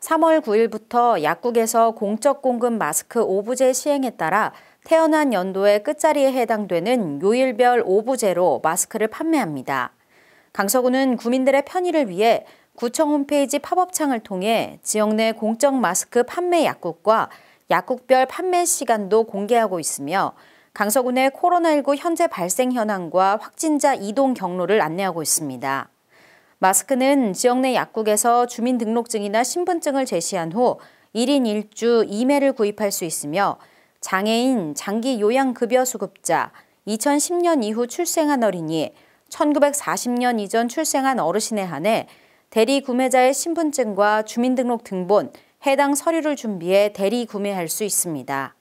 3월 9일부터 약국에서 공적 공급 마스크 5부제 시행에 따라 태어난 연도의 끝자리에 해당되는 요일별 5부제로 마스크를 판매합니다. 강서구는 구민들의 편의를 위해 구청 홈페이지 팝업창을 통해 지역 내 공적 마스크 판매 약국과 약국별 판매 시간도 공개하고 있으며 강서군의 코로나19 현재 발생 현황과 확진자 이동 경로를 안내하고 있습니다. 마스크는 지역 내 약국에서 주민등록증이나 신분증을 제시한 후 1인 1주 2매를 구입할 수 있으며 장애인, 장기 요양급여 수급자, 2010년 이후 출생한 어린이, 1940년 이전 출생한 어르신에 한해 대리 구매자의 신분증과 주민등록 등본, 해당 서류를 준비해 대리 구매할 수 있습니다.